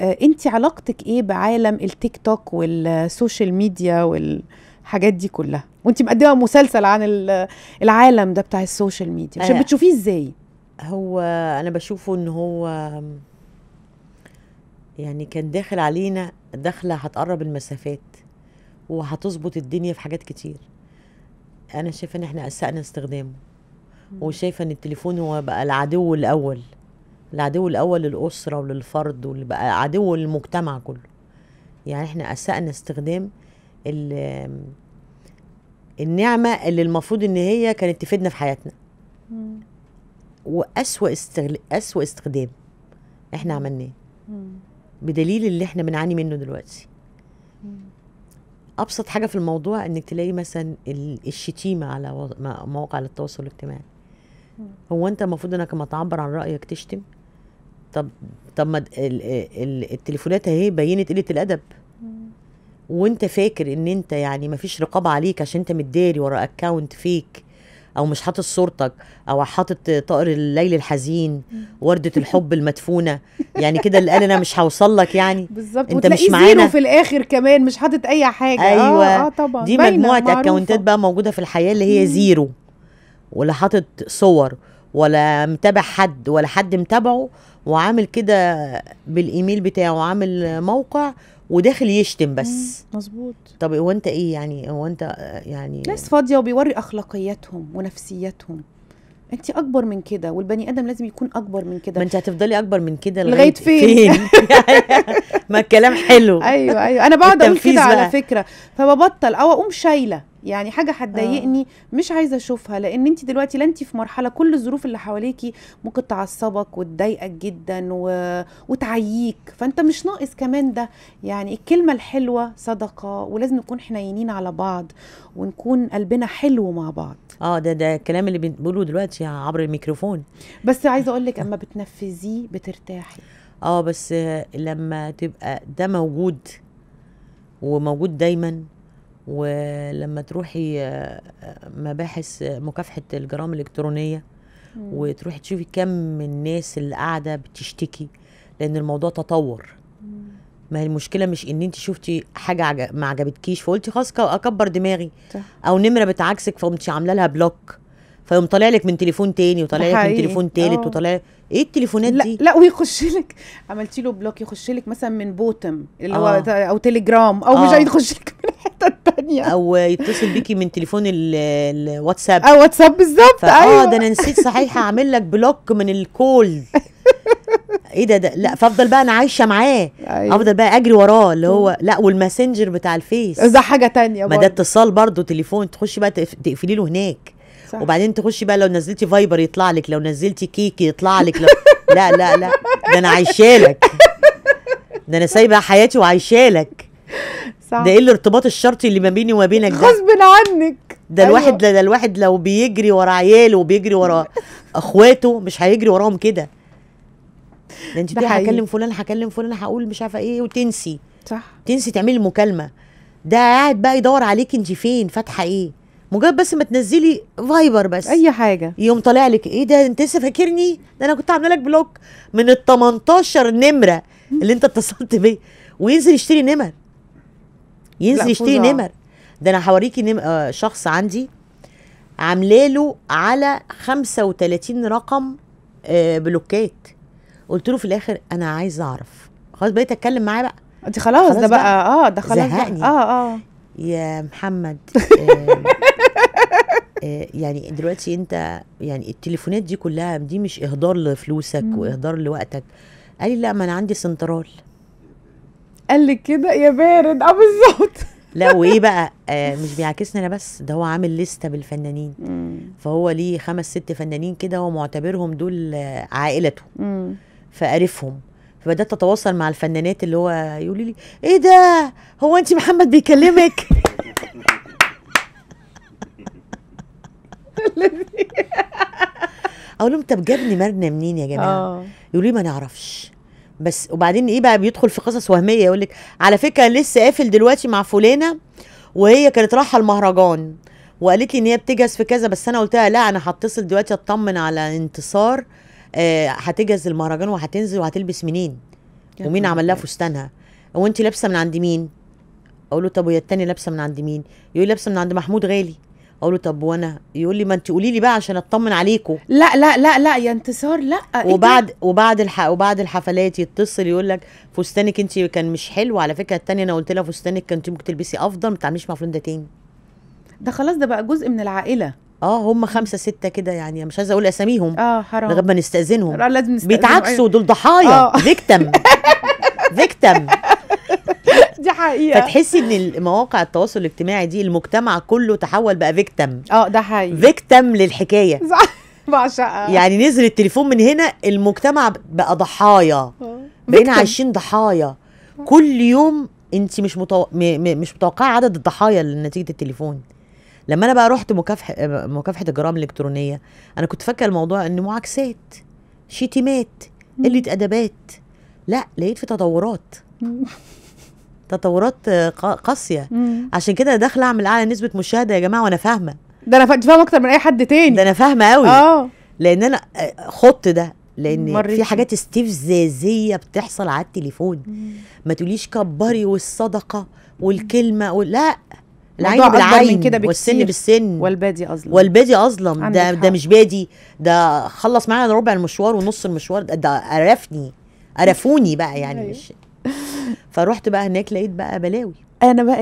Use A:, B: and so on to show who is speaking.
A: آه، انت علاقتك ايه بعالم التيك توك والسوشيال ميديا والحاجات دي كلها وانت مقدمه مسلسل عن العالم ده بتاع السوشيال ميديا عشان بتشوفيه ازاي
B: هو انا بشوفه ان هو يعني كان داخل علينا داخله هتقرب المسافات وهتظبط الدنيا في حاجات كتير انا شايفه ان احنا اسأنا استخدامه وشايفه ان التليفون هو بقى العدو الاول العدو الاول للاسره وللفرد واللي بقى عدو للمجتمع كله يعني احنا اسأنا استخدام النعمه اللي المفروض ان هي كانت تفيدنا في حياتنا واسوا استغل... اسوا استخدام احنا عملناه بدليل اللي احنا بنعاني منه دلوقتي ابسط حاجه في الموضوع انك تلاقي مثلا الشتيمه على مواقع التواصل الاجتماعي هو انت المفروض انك لما تعبر عن رايك تشتم طب طب ما التليفونات اهي بينت قله الادب وانت فاكر ان انت يعني مفيش رقابه عليك عشان انت متداري ورا اكونت فيك او مش حاطط صورتك او حاطط طائر الليل الحزين ورده الحب المدفونه يعني كده اللي قال انا مش هوصل لك يعني
A: بالظبط انت مش معانا في الاخر كمان مش حاطط اي حاجه ايوه اه, آه طبعا دي مجموعه اكونتات
B: بقى موجوده في الحياه اللي هي زيرو ولا حاطط صور ولا متابع حد ولا حد متابعه وعامل كده بالايميل بتاعه عامل موقع وداخل يشتم بس مظبوط طب هو انت ايه يعني هو انت آه، يعني ناس
A: فاضيه وبيوري اخلاقياتهم ونفسياتهم انت اكبر من كده والبني ادم لازم يكون اكبر من كده ما انت هتفضلي اكبر من كده لغايه فين, فين؟ ما الكلام حلو ايوه ايوه انا بقعد اقول كده على فكره فببطل او اقوم شايله يعني حاجه هتضايقني آه. مش عايزه اشوفها لان انت دلوقتي لا انت في مرحله كل الظروف اللي حواليكي ممكن تعصبك وتضايقك جدا و... وتعييك فانت مش ناقص كمان ده يعني الكلمه الحلوه صدقه ولازم نكون حنينين على بعض ونكون قلبنا حلو مع بعض
B: اه ده ده الكلام اللي بنقوله دلوقتي عبر الميكروفون
A: بس عايزه اقول لك اما بتنفذيه بترتاحي
B: اه بس لما تبقى ده موجود وموجود دايما ولما تروحي آه، مباحث مكافحه الجرائم الالكترونيه وتروحي تشوفي كم من الناس اللي قاعده بتشتكي لان الموضوع تطور ما هي المشكله مش ان انت شفتي حاجه ما عجبتكيش فقلتي خلاص اكبر دماغي صح. او نمره بتعكسك فقمتي عامله لها بلوك فيقوم طالع لك من تليفون تاني وطالع لك من تليفون تالت آه. وطالع
A: ايه التليفونات لا دي لا ويخش لك عملتي له بلوك يخش لك مثلا من بوتم اللي هو آه. او تليجرام او مش هيخش لك الحته التانية او
B: يتصل بيكي من تليفون الواتساب اه واتساب بالظبط ايوه اه ده انا نسيت صحيح هعمل لك بلوك من الكول ايه ده ده لا فافضل بقى انا عايشه معاه أيوة. افضل بقى اجري وراه اللي هو لا والماسنجر بتاع الفيس ده حاجه تانية ما ده اتصال برضه تليفون تخشي بقى تقفلي له هناك صح. وبعدين تخشي بقى لو نزلتي فايبر يطلع لك لو نزلتي كيك يطلع لك لو... لا لا لا ده انا عايشالك ده انا سايبه حياتي وعايشالك ده ايه الارتباط الشرطي اللي ما بيني وما بينك ده غصب عنك ده أيوة. الواحد ده الواحد لو بيجري ورا عياله وبيجري ورا اخواته مش هيجري وراهم كده ده انت دي هكلم فلان هكلم فلان هقول مش عارفه ايه وتنسي صح تنسي تعملي مكالمه ده قاعد بقى يدور عليك انت فين فاتحه ايه مجرد بس ما تنزلي فايبر بس اي حاجه يوم طالع لك ايه ده انت لسه فاكرني ده انا كنت عامله لك بلوك من ال 18 نمره اللي انت اتصلت بيه وينزل يشتري نمر ينزل يشتري نمر ده انا هوريكي آه، شخص عندي عامله له على 35 رقم آه، بلوكات قلت له في الاخر انا عايزه اعرف خلاص بقيت اتكلم معاه بقى انت خلاص, خلاص ده بقى, بقى اه ده خلاص زهقني اه اه يا محمد آه آه يعني دلوقتي انت يعني التليفونات دي كلها دي مش اهدار لفلوسك واهدار لوقتك قال لي لا ما انا عندي سنترال قال لك كده يا بارد اه بالظبط لا وايه بقى آه مش بيعاكسني انا بس ده هو عامل لسته بالفنانين مم. فهو ليه خمس ست فنانين كده هو معتبرهم دول عائلته مم. فبدات اتواصل مع الفنانات اللي هو يقول لي ايه ده هو انت محمد بيكلمك اقول لهم طب جابني مرنه منين يا جماعه آه. يقولوا لي ما نعرفش بس وبعدين ايه بقى بيدخل في قصص وهميه يقول لك على فكره لسه قافل دلوقتي مع فلانه وهي كانت رايحه المهرجان وقالت لي ان هي بتجهز في كذا بس انا قلت لها لا انا هتصل دلوقتي اطمن على انتصار آه هتجهز المهرجان وهتنزل وهتلبس منين ومين عمل لها فستانها وانت لابسه من عند مين اقول له طب وهي التانية لابسه من عند مين يقول لابسه من عند محمود غالي اقول له طب وانا يقول لي ما انت قولي لي بقى عشان اطمن عليكم لا لا لا
A: لا يا انتصار لا إيه وبعد إيه؟
B: وبعد الح... وبعد الحفلات يتصل يقول لك فستانك انت كان مش حلو على فكره الثانيه انا قلت لها فستانك كنت ممكن تلبسي افضل ما تعمليش مع فلان ده تاني ده خلاص ده بقى جزء من العائله اه هم خمسه سته كده يعني مش عايزه اقول اساميهم اه حرام لغايه ما نستاذنهم آه، لازم نستأذنهم بيتعكسوا دول ضحايا فيكتم آه. فيكتم
A: دي حقيقه فتحسي
B: ان مواقع التواصل الاجتماعي دي المجتمع كله تحول بقى فيكتم
A: اه ده حقيقي
B: فيكتم للحكايه
A: صح بعشقها يعني
B: نزل التليفون من هنا المجتمع بقى ضحايا
A: اه. بقينا
B: عايشين ضحايا كل يوم انت مش متو... م... م... مش متوقعه عدد الضحايا لنتيجه التليفون لما انا بقى رحت مكافحه مكافحه الجرائم الالكترونيه انا كنت فاكره الموضوع ان معاكسات شتيمات قله ادبات لا لقيت في تطورات تطورات آه، قاسيه عشان كده داخله اعمل اعلى نسبه مشاهده يا جماعه وانا فاهمه ده انا فاهمه اكتر من اي حد تاني ده انا فاهمه قوي اه لان انا آه، خط ده لان مريكي. في حاجات استفزازيه بتحصل على التليفون ما تقوليش كبري والصدقه والكلمه و... لا العين بالعين كده والسن
A: بالسن والبادي اظلم
B: والبادي اظلم ده حق. ده مش بادي ده خلص معانا ربع المشوار ونص المشوار ده, ده قرفني قرفوني بقى يعني أيوة. مش فروحت بقى هناك لقيت بقى بلاوي انا بقى